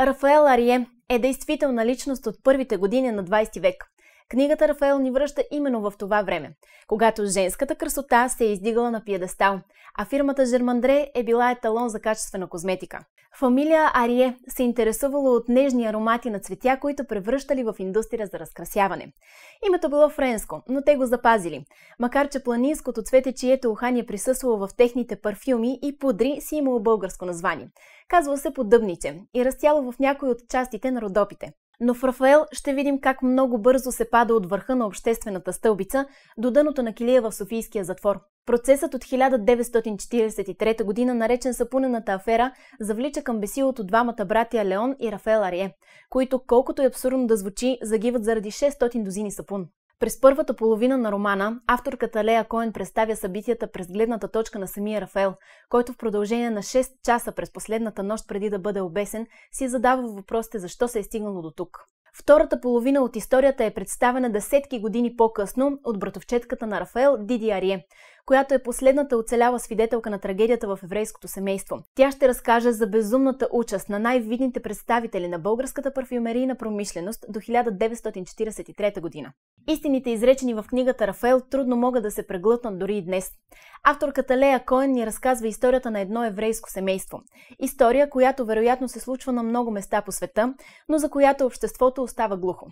Рафаел Арие е действителна личност от първите години на 20 век. Книгата Рафаел ни връща именно в това време, когато женската красота се е издигала на пиедестал, а фирмата Жермандре е била еталон за качествена козметика. Фамилия Арие се интересувала от нежни аромати на цветя, които превръщали в индустрия за разкрасяване. Името било френско, но те го запазили. Макар, че планинското цвете, чието ухание е присъствало в техните парфюми и пудри, си имало българско название. Казва се подъбниче и растяло в някои от частите на родопите. Но в Рафаел ще видим как много бързо се пада от върха на обществената стълбица до дъното на килия в Софийския затвор. Процесът от 1943 година, наречен Сапунената афера, завлича към бесилото двамата братя Леон и Рафаел Арие, които, колкото е абсурдно да звучи, загиват заради 600 дозини сапун. През първата половина на романа авторката Лея Коен представя събитията през гледната точка на самия Рафаел, който в продължение на 6 часа през последната нощ преди да бъде обесен си е задава въпросите защо се е стигнало до тук. Втората половина от историята е представена десетки години по-късно от братовчетката на Рафаел Диди Арие, която е последната оцеляла свидетелка на трагедията в еврейското семейство. Тя ще разкаже за безумната участ на най-видните представители на българската парфюмерийна промишленост до 1943 година. Истините, изречени в книгата Рафаел, трудно могат да се преглътнат дори и днес. Авторката Лея Коен ни разказва историята на едно еврейско семейство. История, която вероятно се случва на много места по света, но за която обществото остава глухо.